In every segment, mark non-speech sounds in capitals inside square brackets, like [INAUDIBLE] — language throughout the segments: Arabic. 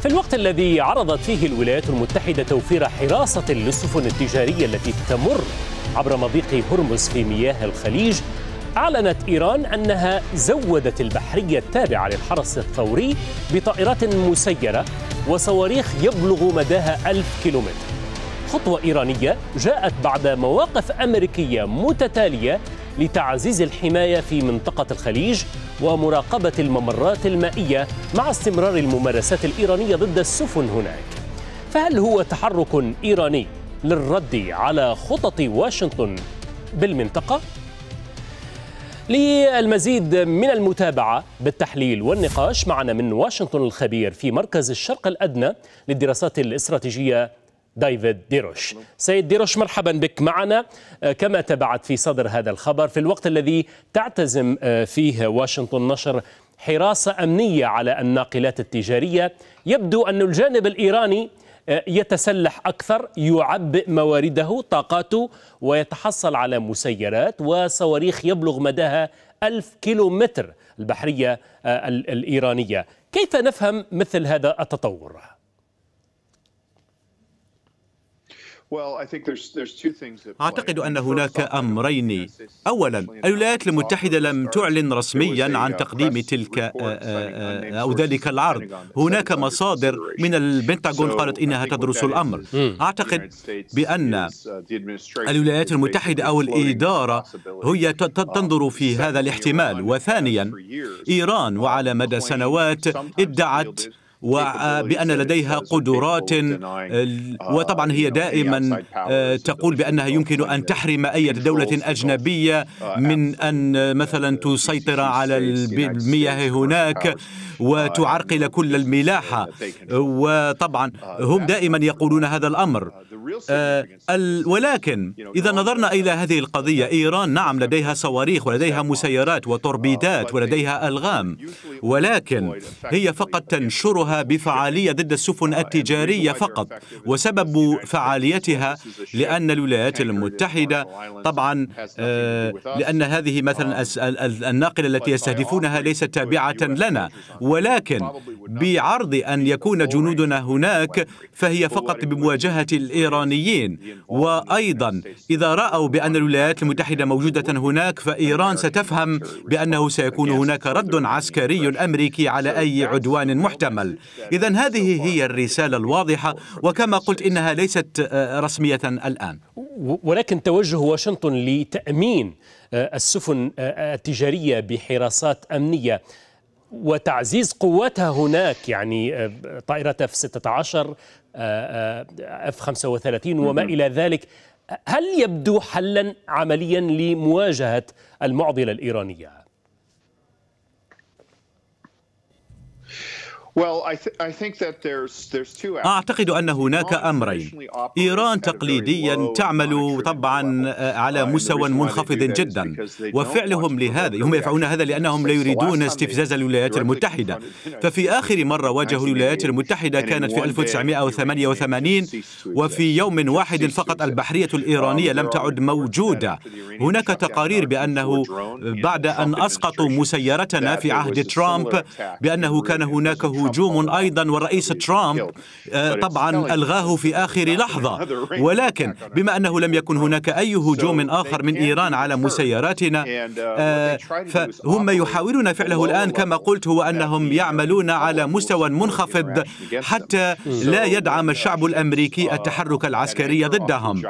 في الوقت الذي عرضت فيه الولايات المتحدة توفير حراسة للسفن التجارية التي تمر عبر مضيق هرمز في مياه الخليج أعلنت إيران أنها زودت البحرية التابعة للحرس الثوري بطائرات مسيرة وصواريخ يبلغ مداها ألف كيلومتر خطوة إيرانية جاءت بعد مواقف أمريكية متتالية لتعزيز الحماية في منطقة الخليج ومراقبة الممرات المائية مع استمرار الممارسات الإيرانية ضد السفن هناك فهل هو تحرك إيراني للرد على خطط واشنطن بالمنطقة؟ للمزيد من المتابعة بالتحليل والنقاش معنا من واشنطن الخبير في مركز الشرق الأدنى للدراسات الاستراتيجية ديفيد ديروش سيد ديروش مرحبا بك معنا آه، كما تبعت في صدر هذا الخبر في الوقت الذي تعتزم آه، فيه واشنطن نشر حراسة أمنية على الناقلات التجارية يبدو أن الجانب الإيراني آه، يتسلح أكثر يعبئ موارده طاقاته ويتحصل على مسيرات وصواريخ يبلغ مداها ألف كيلومتر البحرية الإيرانية كيف نفهم مثل هذا التطور؟ أعتقد أن هناك أمرين أولا الولايات المتحدة لم تعلن رسميا uh, عن تقديم تلك آه، آه، آه، أو ذلك العرض هناك مصادر من البنتاغون قالت إنها تدرس الأمر mm. أعتقد بأن uh, الولايات المتحدة أو الإدارة هي uh, تنظر في هذا الاحتمال وثانيا إيران وعلى مدى سنوات ادعت وبأن لديها قدرات آه، وطبعا هي دائما آه، تقول بأنها يمكن أن تحرم أي دولة أجنبية من أن مثلا تسيطر على المياه هناك وتعرقل كل الملاحة وطبعا هم دائما يقولون هذا الأمر آه، ولكن إذا نظرنا إلى هذه القضية إيران نعم لديها صواريخ ولديها مسيرات وتوربيدات ولديها ألغام ولكن هي فقط تنشرها يقودها بفعالية ضد السفن التجارية فقط وسبب فعاليتها لأن الولايات المتحدة طبعا آه، لأن هذه مثلا الناقلة التي يستهدفونها ليست تابعة لنا ولكن بعرض أن يكون جنودنا هناك فهي فقط بمواجهة الإيرانيين وأيضا إذا رأوا بأن الولايات المتحدة موجودة هناك فإيران ستفهم بأنه سيكون هناك رد عسكري أمريكي على أي عدوان محتمل يعني إذا هذه هي الرسالة الواضحة وكما قلت إنها ليست آه، رسمية الآن ولكن توجه واشنطن لتأمين آه، السفن آه، التجارية بحراسات أمنية وتعزيز قواتها هناك يعني طائرات اف 16 اف 35 وما الى ذلك هل يبدو حلا عمليا لمواجهه المعضله الايرانيه؟ أعتقد أن هناك أمرين إيران تقليديا تعمل طبعا آه، على uh, مستوى منخفض جدا وفعلهم لهذا هم يفعلون هذا لأنهم لا يريدون استفزاز الولايات المتحدة ففي آخر مرة واجهوا الولايات المتحدة كانت في 1988 وفي يوم واحد فقط البحرية الإيرانية لم تعد موجودة هناك تقارير بأنه بعد أن أسقطوا مسيرتنا في عهد ترامب بأنه كان هناك هجوم أيضا والرئيس ترامب آه، طبعا ألغاه في آخر لحظة [LAUGHS] ولكن بما أنه لم يكن هناك أي هجوم آخر من إيران على مسيراتنا uh, آه، فهم يحاولون فعله الآن كما قلت هو أنهم يعملون على مستوى منخفض حتى لا يدعم الشعب الأمريكي التحرك العسكري ضدهم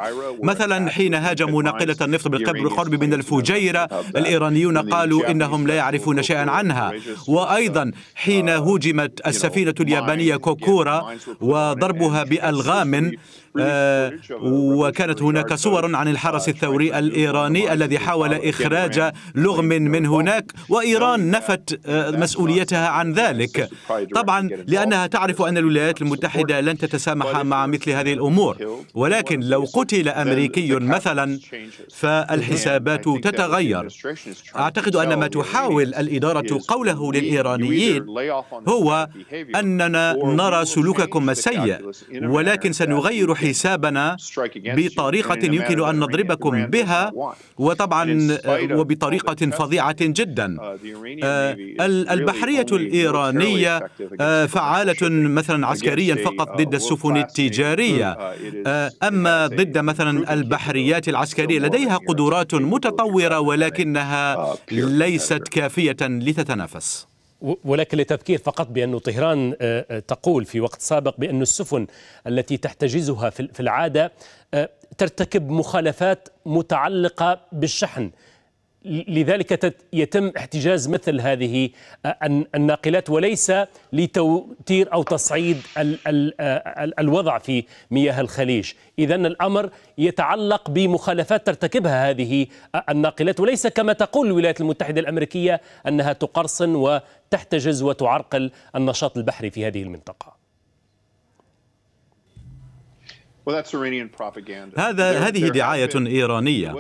مثلا حين هاجموا ناقلة النفط بالقرب من الفجيرة الإيرانيون قالوا إنهم لا يعرفون شيئا عنها uh, وأيضا حين uh, هجمت السفينة اليابانية كوكورا وضربها بألغام آه، وكانت هناك صور عن الحرس الثوري الإيراني الذي حاول إخراج لغم من هناك وإيران نفت آه، مسؤوليتها عن ذلك طبعا لأنها تعرف أن الولايات المتحدة لن تتسامح مع مثل هذه الأمور ولكن لو قتل أمريكي مثلا فالحسابات تتغير أعتقد أن ما تحاول الإدارة قوله للإيرانيين هو أننا نرى سلوككم السيء ولكن سنغير حسابنا بطريقة يمكن أن نضربكم بها وطبعا وبطريقة فظيعة uh, جدا آه، البحرية الإيرانية آه، فعالة مثلا عسكريا uh, فقط ضد السفن التجارية uh, آه، أما ضد مثلا البحريات العسكرية لديها قدرات متطورة ولكنها ليست كافية لتتنافس ولكن لتذكير فقط بأن طهران آه، آه، تقول في وقت سابق بأن السفن التي تحتجزها في العادة آه، ترتكب مخالفات متعلقة بالشحن لذلك يتم احتجاز مثل هذه آه، الناقلات وليس لتوتير او تصعيد آه، الوضع في مياه الخليج، اذا الامر يتعلق بمخالفات ترتكبها هذه آه، الناقلات وليس كما تقول الولايات المتحده الامريكيه انها تقرصن وتحتجز وتعرقل النشاط البحري في هذه المنطقه. هذا هذه دعاية إيرانية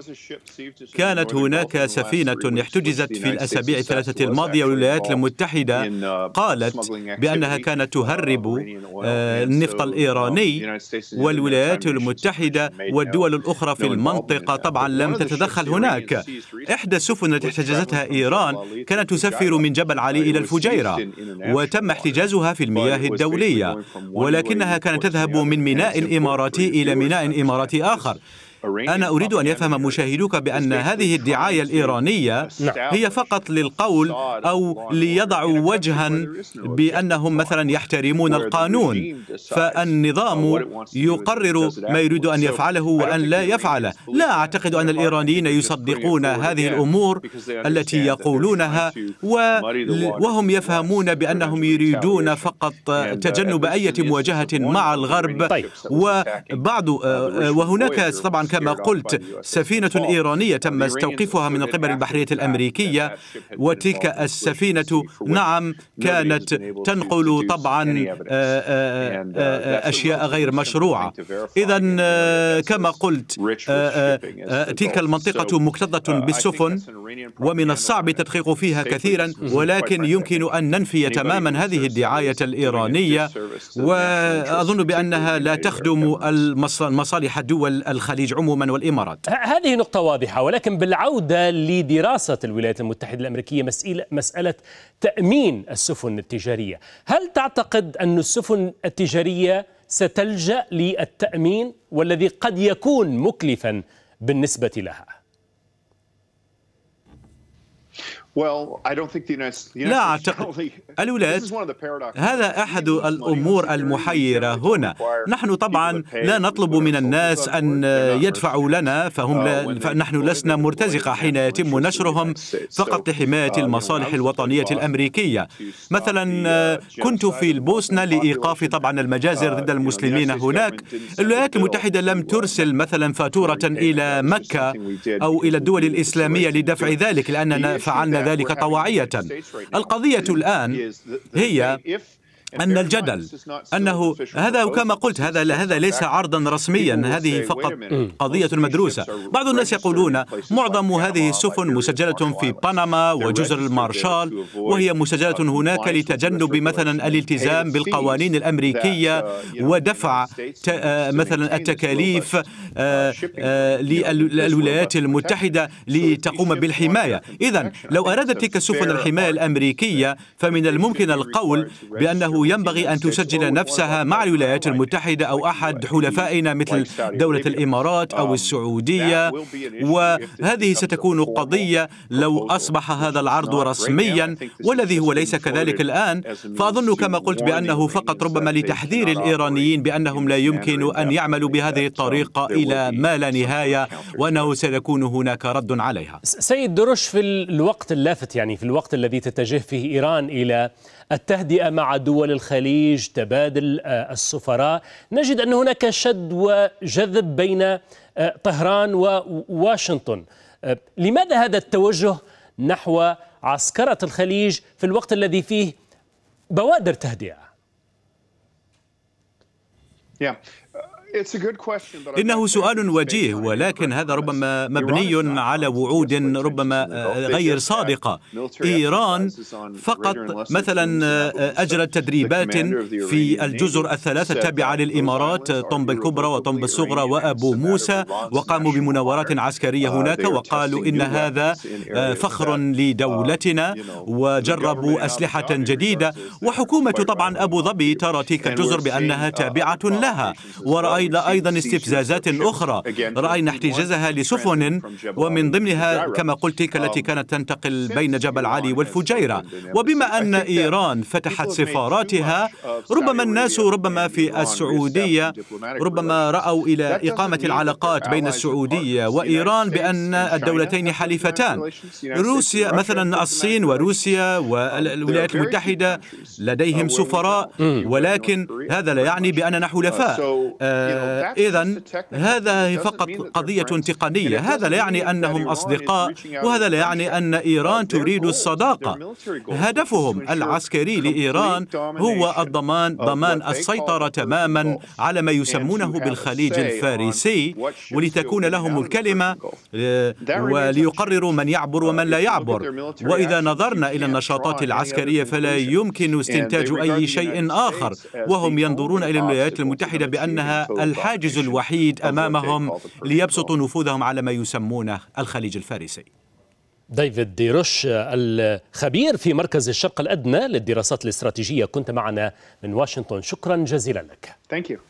كانت هناك سفينة احتجزت في الأسابيع الثلاثة الماضية والولايات المتحدة uh, قالت بأنها كانت uh, تهرب uh, النفط الإيراني والولايات المتحدة والدول الأخرى في المنطقة طبعا لم تتدخل هناك إحدى السفن التي احتجزتها إيران كانت تسفر من جبل علي إلى الفجيرة وتم احتجازها في المياه الدولية ولكنها كانت تذهب من ميناء الإمارات إلى ميناء إماراتي آخر أنا أريد أن يفهم يعني مشاهدوك بأن هذه الدعاية الإيرانية نعم. هي فقط للقول أو ليضعوا وجها بأنهم مثلا يحترمون القانون فالنظام يقرر ما يريد أن يفعله وأن لا يفعله لا أعتقد أن الإيرانيين يصدقون هذه الأمور التي يقولونها وهم يفهمون بأنهم يريدون فقط uh, تجنب أي مواجهة مع الغرب وبعض آه، وهناك طبعا كما قلت سفينة إيرانية تم استوقفها من قبل البحرية الأمريكية وتلك السفينة نعم كانت تنقل طبعا آه، آه، uh, آه، أشياء غير مشروعة إذا كما قلت تلك المنطقة مكتظة uh, بالسفن ومن الصعب تدقيق فيها كثيرا ولكن يمكن أن ننفي تماما هذه الدعاية الإيرانية وأظن بأنها لا تخدم مصالح دول الخليج عموما والإمارات هذه نقطة واضحة ولكن بالعودة لدراسة الولايات المتحدة الأمريكية مسألة, مسألة تأمين السفن التجارية هل تعتقد أن السفن التجارية ستلجأ للتأمين والذي قد يكون مكلفا بالنسبة لها لا أعتقد الولايات هذا أحد الأمور المحيرة هنا نحن طبعا لا نطلب من الناس أن يدفعوا لنا فهم uh, لا فنحن لسنا مرتزقة حين يتم نشرهم فقط لحماية uh, المصالح الوطنية uh, الأمريكية مثلا آه، كنت في البوسنة لإيقاف طبعا المجازر ضد المسلمين هناك الولايات المتحدة لم ترسل مثلا فاتورة إلى مكة أو إلى الدول الإسلامية لدفع ذلك لأننا فعلنا ذلك طواعية القضية الآن هي أن الجدل أنه هذا كما قلت هذا هذا ليس عرضا رسميا هذه فقط قضية مدروسة بعض الناس يقولون معظم هذه السفن مسجلة في بنما وجزر المارشال وهي مسجلة هناك لتجنب مثلا الالتزام بالقوانين الأمريكية uh, ودفع uh, مثلا التكاليف uh, للولايات المتحدة لتقوم بالحماية إذا لو أرادت تلك السفن الحماية الأمريكية فمن الممكن القول بأنه ينبغي أن تسجل نفسها مع الولايات المتحدة أو أحد حلفائنا مثل دولة الإمارات أو السعودية وهذه ستكون قضية لو أصبح هذا العرض رسميا والذي هو ليس كذلك الآن فأظن كما قلت بأنه فقط ربما لتحذير الإيرانيين بأنهم لا يمكن أن يعملوا بهذه الطريقة إلى ما لا نهاية وأنه سيكون هناك رد عليها سيد دروش في الوقت اللافت يعني في الوقت الذي تتجه فيه إيران إلى التهدئة مع دول دول الخليج تبادل آه، السفراء نجد أن هناك شد وجذب بين آه، طهران وواشنطن آه، لماذا هذا التوجه نحو عسكرة الخليج في الوقت الذي فيه بوادر تهدئة yeah. إنه سؤال وجيه ولكن هذا ربما مبني على وعود ربما آه، غير صادقة إيران فقط مثلا آه، أجرت تدريبات في الجزر الثلاثة التابعة للإمارات طنب الكبرى وطنب الصغرى وأبو موسى وقاموا بمناورات عسكرية uh, هناك وقالوا إن هذا آه، فخر لدولتنا uh, وجربوا أسلحة جديدة وحكومة طبعا أبو ظبي ترى تلك الجزر بأنها uh, تابعة لها ورأى أيضا استفزازات أخرى رأينا احتجازها لسفن ومن ضمنها كما قلت تلك التي um, كانت تنتقل بين جبل علي والفجيرة وبما أن إيران فتحت سفاراتها ربما الناس ربما في السعودية ربما رأوا إلى إقامة العلاقات بين السعودية وإيران بأن الدولتين حليفتان روسيا مثلا الصين وروسيا والولايات المتحدة uh, لديهم سفراء ولكن هذا لا يعني بأننا حلفاء uh, آه، إذا هذا فقط قضية تقنية هذا لا يعني أنهم أصدقاء وهذا لا يعني أن إيران تريد الصداقة هدفهم العسكري لإيران هو الضمان ضمان السيطرة تماما على ما يسمونه بالخليج الفارسي ولتكون لهم الكلمة آه، وليقرروا من يعبر ومن لا يعبر وإذا نظرنا إلى النشاطات العسكرية فلا يمكن استنتاج أي شيء آخر وهم ينظرون إلى الولايات المتحدة بأنها الحاجز الوحيد أمامهم ليبسطوا نفوذهم على ما يسمونه الخليج الفارسي ديفيد ديروش الخبير في مركز الشرق الأدنى للدراسات الاستراتيجية كنت معنا من واشنطن شكرا جزيلا لك Thank you.